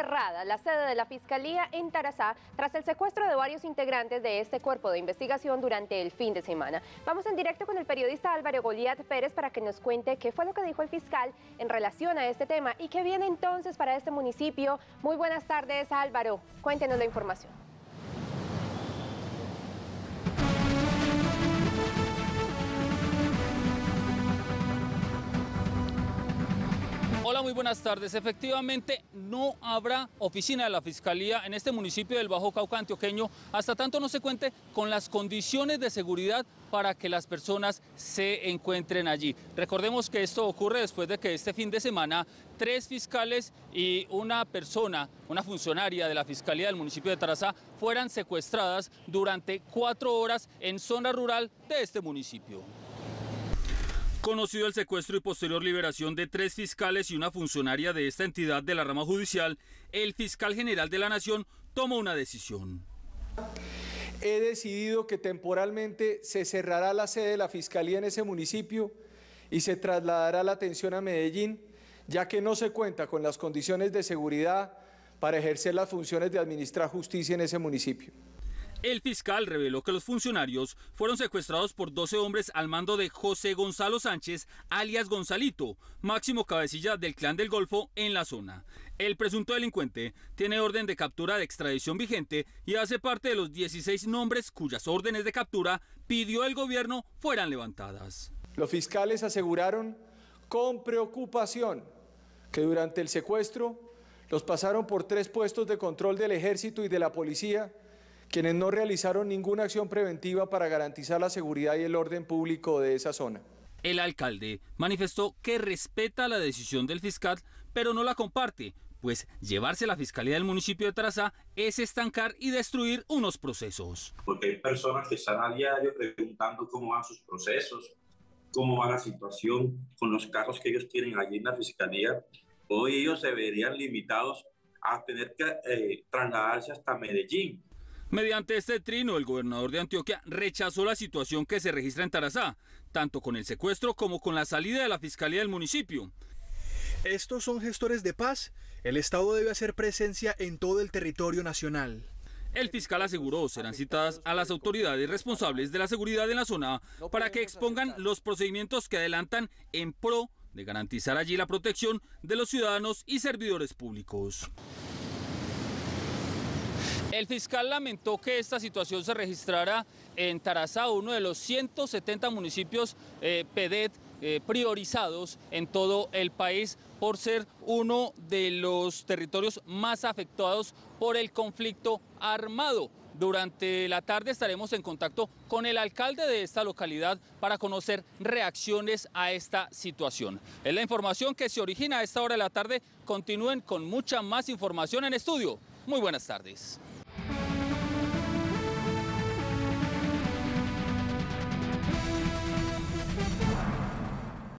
cerrada la sede de la Fiscalía en Tarazá tras el secuestro de varios integrantes de este cuerpo de investigación durante el fin de semana. Vamos en directo con el periodista Álvaro Goliat Pérez para que nos cuente qué fue lo que dijo el fiscal en relación a este tema y qué viene entonces para este municipio. Muy buenas tardes, Álvaro. Cuéntenos la información. Hola, muy buenas tardes. Efectivamente, no habrá oficina de la Fiscalía en este municipio del Bajo Cauca antioqueño hasta tanto no se cuente con las condiciones de seguridad para que las personas se encuentren allí. Recordemos que esto ocurre después de que este fin de semana tres fiscales y una persona, una funcionaria de la Fiscalía del municipio de Tarazá, fueran secuestradas durante cuatro horas en zona rural de este municipio. Conocido el secuestro y posterior liberación de tres fiscales y una funcionaria de esta entidad de la rama judicial, el fiscal general de la Nación tomó una decisión. He decidido que temporalmente se cerrará la sede de la Fiscalía en ese municipio y se trasladará la atención a Medellín, ya que no se cuenta con las condiciones de seguridad para ejercer las funciones de administrar justicia en ese municipio. El fiscal reveló que los funcionarios fueron secuestrados por 12 hombres al mando de José Gonzalo Sánchez, alias Gonzalito, máximo cabecilla del clan del Golfo en la zona. El presunto delincuente tiene orden de captura de extradición vigente y hace parte de los 16 nombres cuyas órdenes de captura pidió el gobierno fueran levantadas. Los fiscales aseguraron con preocupación que durante el secuestro los pasaron por tres puestos de control del ejército y de la policía quienes no realizaron ninguna acción preventiva para garantizar la seguridad y el orden público de esa zona. El alcalde manifestó que respeta la decisión del fiscal, pero no la comparte, pues llevarse la fiscalía del municipio de Tarazá es estancar y destruir unos procesos. Porque hay personas que están a diario preguntando cómo van sus procesos, cómo va la situación con los carros que ellos tienen allí en la fiscalía. Hoy ellos se verían limitados a tener que eh, trasladarse hasta Medellín Mediante este trino, el gobernador de Antioquia rechazó la situación que se registra en Tarazá, tanto con el secuestro como con la salida de la fiscalía del municipio. Estos son gestores de paz. El Estado debe hacer presencia en todo el territorio nacional. El fiscal aseguró serán citadas a las autoridades responsables de la seguridad en la zona para que expongan los procedimientos que adelantan en pro de garantizar allí la protección de los ciudadanos y servidores públicos. El fiscal lamentó que esta situación se registrara en Tarazá, uno de los 170 municipios eh, PEDET eh, priorizados en todo el país por ser uno de los territorios más afectados por el conflicto armado. Durante la tarde estaremos en contacto con el alcalde de esta localidad para conocer reacciones a esta situación. Es la información que se origina a esta hora de la tarde. Continúen con mucha más información en estudio. Muy buenas tardes.